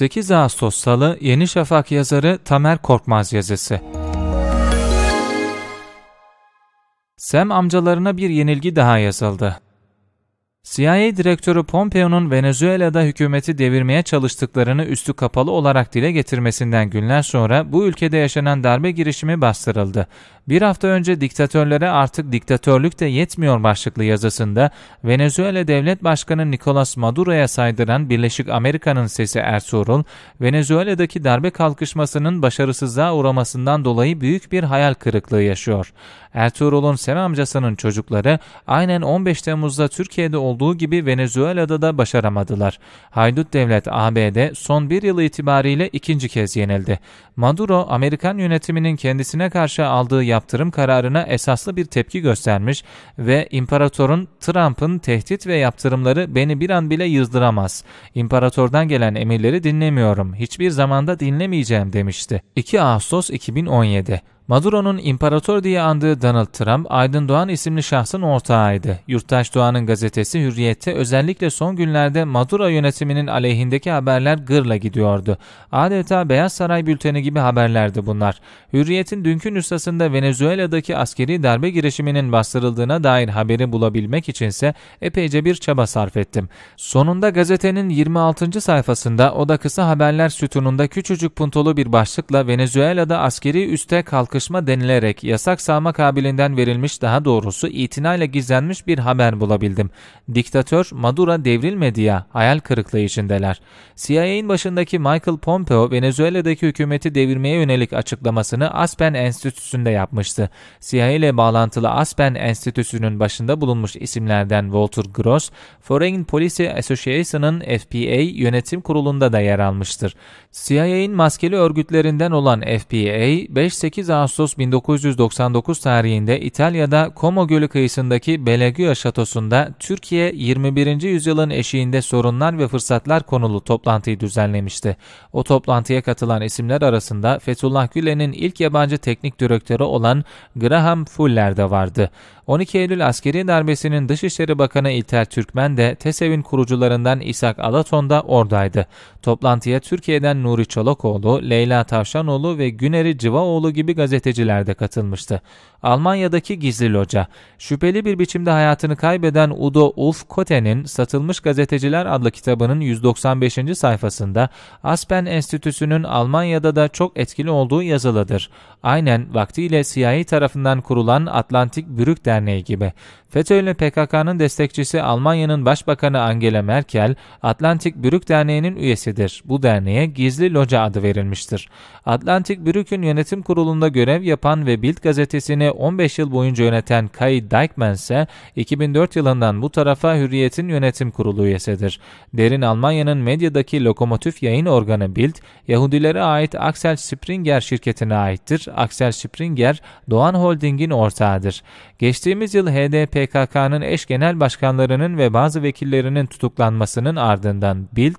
8 Ağustos Salı Yeni Şafak yazarı Tamer Korkmaz yazısı. Sem amcalarına bir yenilgi daha yazıldı. CIA direktörü Pompeo'nun Venezuela'da hükümeti devirmeye çalıştıklarını üstü kapalı olarak dile getirmesinden günler sonra bu ülkede yaşanan darbe girişimi bastırıldı. Bir hafta önce diktatörlere artık diktatörlük de yetmiyor başlıklı yazısında Venezuela Devlet Başkanı Nicolas Maduro'ya saydıran Birleşik Amerika'nın sesi Ertuğrul, Venezuela'daki darbe kalkışmasının başarısızlığa uğramasından dolayı büyük bir hayal kırıklığı yaşıyor. Ertuğrul'un Sem amcasının çocukları aynen 15 Temmuz'da Türkiye'de olduğu gibi Venezuela'da da başaramadılar. Haydut devlet ABD son bir yıl itibariyle ikinci kez yenildi. Maduro, Amerikan yönetiminin kendisine karşı aldığı yaptırım kararına esaslı bir tepki göstermiş ve imparatorun Trump'ın tehdit ve yaptırımları beni bir an bile yızdıramaz. İmparatordan gelen emirleri dinlemiyorum, hiçbir zamanda dinlemeyeceğim demişti. 2 Ağustos 2017 Maduro'nun imparator diye andığı Donald Trump, Aydın Doğan isimli şahsın ortağıydı. Yurttaş Doğan'ın gazetesi Hürriyet'te özellikle son günlerde Maduro yönetiminin aleyhindeki haberler gırla gidiyordu. Adeta Beyaz Saray bülteni gibi haberlerdi bunlar. Hürriyet'in dünkü nüshasında Venezuela'daki askeri darbe girişiminin bastırıldığına dair haberi bulabilmek içinse epeyce bir çaba sarf ettim. Sonunda gazetenin 26. sayfasında o da kısa haberler sütununda küçücük puntolu bir başlıkla Venezuela'da askeri üste kalkış yarışma denilerek yasak sağma kabilinden verilmiş daha doğrusu itinayla gizlenmiş bir haber bulabildim. Diktatör Maduro devrilmedi ya hayal kırıklığı içindeler. CIA'in başındaki Michael Pompeo Venezuela'daki hükümeti devirmeye yönelik açıklamasını Aspen Enstitüsü'nde yapmıştı. CIA ile bağlantılı Aspen Enstitüsü'nün başında bulunmuş isimlerden Walter Gross, Foreign Policy Association'ın FPA yönetim kurulunda da yer almıştır. CIA'in maskeli örgütlerinden olan FPA, 5-8 Ağustos Ağustos 1999 tarihinde İtalya'da Como Gölü kıyısındaki Belegua Şatosu'nda Türkiye 21. yüzyılın eşiğinde sorunlar ve fırsatlar konulu toplantıyı düzenlemişti. O toplantıya katılan isimler arasında Fethullah Gülen'in ilk yabancı teknik direktörü olan Graham Fuller de vardı. 12 Eylül askeri darbesinin Dışişleri Bakanı İlter Türkmen de TESEV'in kurucularından İshak Alaton da oradaydı. Toplantıya Türkiye'den Nuri Çolakoğlu, Leyla Tavşanoğlu ve Güneri Civaoğlu gibi gazeteciler gazeteciler de katılmıştı. Almanya'daki gizli loca, şüpheli bir biçimde hayatını kaybeden Udo Ulf Kote'nin Satılmış Gazeteciler adlı kitabının 195. sayfasında Aspen Enstitüsü'nün Almanya'da da çok etkili olduğu yazılıdır. Aynen vaktiyle CIA tarafından kurulan Atlantik Bürük Derneği gibi. FETÖ'lü PKK'nın destekçisi Almanya'nın Başbakanı Angela Merkel, Atlantik Bürük Derneği'nin üyesidir. Bu derneğe gizli loca adı verilmiştir. Atlantik Bürük'ün yönetim kurulunda görevli görev yapan ve Bild gazetesini 15 yıl boyunca yöneten Kay Dykman ise 2004 yılından bu tarafa Hürriyet'in yönetim kurulu üyesidir. Derin Almanya'nın medyadaki lokomotif yayın organı Bild, Yahudilere ait Axel Springer şirketine aittir. Axel Springer, Doğan Holding'in ortağıdır. Geçtiğimiz yıl HDPKK'nın eş genel başkanlarının ve bazı vekillerinin tutuklanmasının ardından Bild,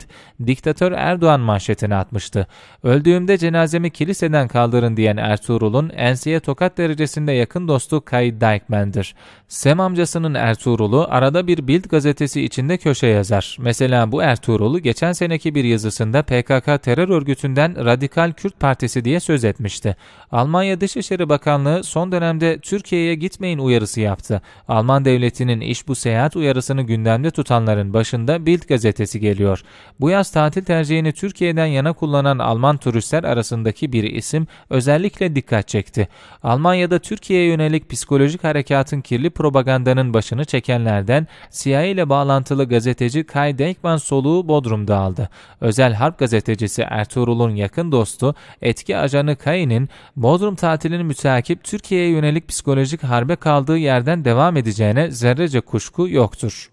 diktatör Erdoğan manşetini atmıştı. Öldüğümde cenazemi kiliseden kaldırın diyen Ertuğrul Ertuğrul'un enseye tokat derecesinde yakın dostu Kay Dykman'dır. Sem amcasının Ertuğrul'u arada bir Bild gazetesi içinde köşe yazar. Mesela bu Ertuğrul'u geçen seneki bir yazısında PKK terör örgütünden Radikal Kürt Partisi diye söz etmişti. Almanya Dışişleri Bakanlığı son dönemde Türkiye'ye gitmeyin uyarısı yaptı. Alman devletinin iş bu seyahat uyarısını gündemde tutanların başında Bild gazetesi geliyor. Bu yaz tatil tercihini Türkiye'den yana kullanan Alman turistler arasındaki bir isim özellikle dikkat dikkat çekti. Almanya'da Türkiye'ye yönelik psikolojik harekatın kirli propagandanın başını çekenlerden CIA ile bağlantılı gazeteci Kay Denkman soluğu Bodrum'da aldı. Özel Harp gazetecisi Ertuğrul'un yakın dostu etki ajanı Kay'nin Bodrum tatilini müteakip Türkiye'ye yönelik psikolojik harbe kaldığı yerden devam edeceğine zerrece kuşku yoktur.